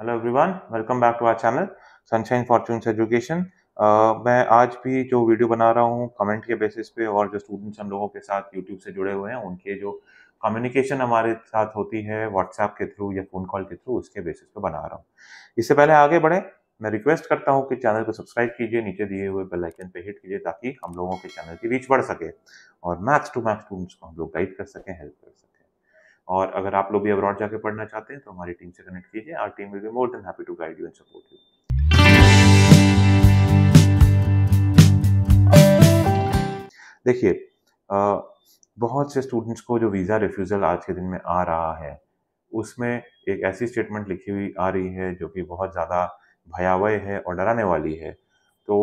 hello everyone welcome back to our channel Sunshine Fortune Education मैं आज भी जो वीडियो बना रहा हूँ कमेंट के बेसिस पे और जो स्टूडेंट्स हम लोगों के साथ यूट्यूब से जुड़े हुए हैं उनके जो कम्युनिकेशन हमारे साथ होती है व्हाट्सएप के थ्रू या फ़ोन कॉल के थ्रू उसके बेसिस पे बना रहा हूँ इससे पहले आगे बढ़े मैं रिक्वेस्ट करता हूँ कि चैनल को सब्सक्राइब कीजिए नीचे दिए हुए बेल आइकन पे हिट कीजिए ताकि हम लोगों के चैनल की रीच बढ़ सके और मैथ्स टू मैथ स्टूडेंट्स को हम लोग गाइड कर सकें हेल्प कर सकें और अगर आप लोग भी अब्रॉड जाके पढ़ना चाहते हैं तो हमारी टीम से कनेक्ट कीजिए our team will be more than happy to guide you and support you देखिए बहुत से स्टूडेंट्स को जो वीज़ा रिफ्यूज़ल आज के दिन में आ रहा है उसमें एक ऐसी स्टेटमेंट लिखी हुई आ रही है जो कि बहुत ज़्यादा भयावह है और डराने वाली है तो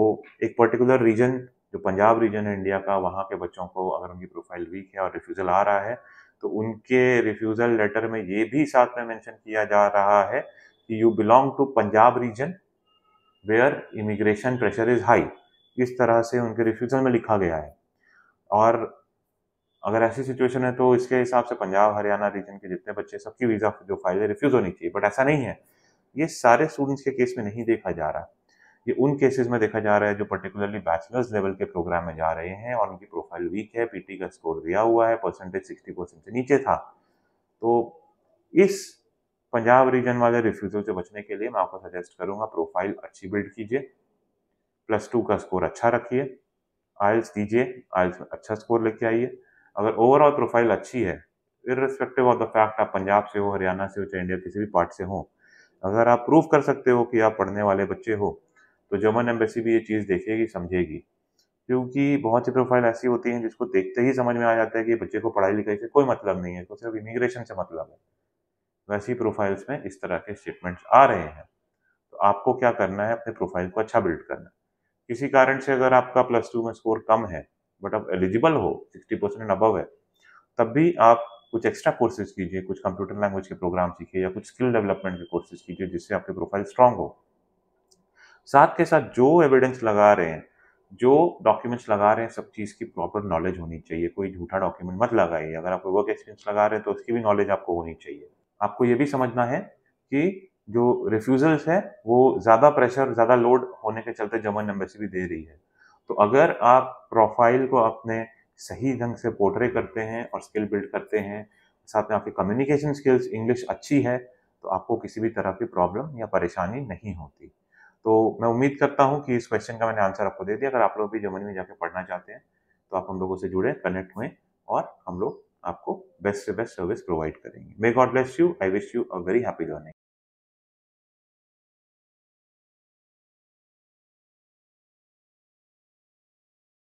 एक पर्टिकुलर रीजन जो पंजाब रीजन है इंडिया का वहाँ के बच्चों को अगर उनकी प्रोफाइल वीक है और रिफ्यूज़ल आ रहा है तो उनके रिफ्यूज़ल लेटर में ये भी साथ में मेंशन किया जा रहा है कि you belong to Punjab region where immigration pressure is high इस तरह से उनके रिफ्यूज़ल में लिखा गया है और अगर ऐसी सिचुएशन है तो इसके हिसाब से पंजाब हरियाणा रीजन के जितने बच्चे सबकी वीज़ा जो फाइल है रिफ्यूज़ होनी चाहिए बट ऐसा नहीं है ये सारे स्टूडेंट्स के केस में नहीं देखा जा रहा ये उन केसेस में देखा जा रहा है जो पर्टिकुलरली बैचलर्स लेवल के प्रोग्राम में जा रहे हैं और उनकी प्रोफाइल वीक है पीटी का स्कोर दिया हुआ है परसेंटेज सिक्सटी परसेंट से नीचे था तो इस पंजाब रीजन वाले रिफ्यूजल से बचने के लिए मैं आपको सजेस्ट करूंगा प्रोफाइल अच्छी बिल्ड कीजिए प्लस टू का स्कोर अच्छा रखिए आयल्स दीजिए आयल्स में अच्छा स्कोर लेके आइए अगर ओवरऑल प्रोफाइल अच्छी है इरेस्पेक्टिव ऑफ द फैक्ट आप पंजाब से हो हरियाणा से हो चाहे इंडिया किसी भी पार्ट से हो अगर आप प्रूव कर सकते हो कि आप पढ़ने वाले बच्चे हो तो जर्मन एम्बेसी भी ये चीज़ देखेगी समझेगी क्योंकि बहुत सी प्रोफाइल ऐसी होती हैं जिसको देखते ही समझ में आ जाता है कि बच्चे को पढ़ाई लिखाई से कोई मतलब नहीं है इसको सिर्फ इमिग्रेशन से मतलब है वैसी प्रोफाइल्स में इस तरह के स्टेटमेंट्स आ रहे हैं तो आपको क्या करना है अपने प्रोफाइल को अच्छा बिल्ड करना है किसी कारण से अगर आपका प्लस टू में स्कोर कम है बट आप एलिजिबल हो सिक्सटी परसेंट अबव है तब भी आप कुछ एक्स्ट्रा कोर्सेज कीजिए कुछ कंप्यूटर लैंग्वेज के प्रोग्राम सीखिए या कुछ स्किल डेवलपमेंट के कोर्सेज कीजिए जिससे आपके प्रोफाइल स्ट्रांग हो साथ के साथ जो एविडेंस लगा रहे हैं जो डॉक्यूमेंट्स लगा रहे हैं सब चीज़ की प्रॉपर नॉलेज होनी चाहिए कोई झूठा डॉक्यूमेंट मत लगाइए अगर आप वर्क एक्सपीरियंस लगा रहे हैं तो उसकी भी नॉलेज आपको होनी चाहिए आपको ये भी समझना है कि जो रिफ्यूज़ल्स है वो ज़्यादा प्रेशर ज़्यादा लोड होने के चलते जमन एम्बेसी भी दे रही है तो अगर आप प्रोफाइल को अपने सही ढंग से पोर्ट्रे करते हैं और स्किल बिल्ड करते हैं साथ में आपकी कम्युनिकेशन स्किल्स इंग्लिश अच्छी है तो आपको किसी भी तरह की प्रॉब्लम या परेशानी नहीं होती तो मैं उम्मीद करता हूँ कि इस क्वेश्चन का मैंने आंसर आपको दे दिया अगर आप लोग भी जर्मनी में जाकर पढ़ना चाहते हैं तो आप हम लोगों से जुड़े कनेक्ट हुए और हम लोग आपको बेस्ट से बेस्ट सर्विस प्रोवाइड करेंगे may God bless you I wish you a very happy learning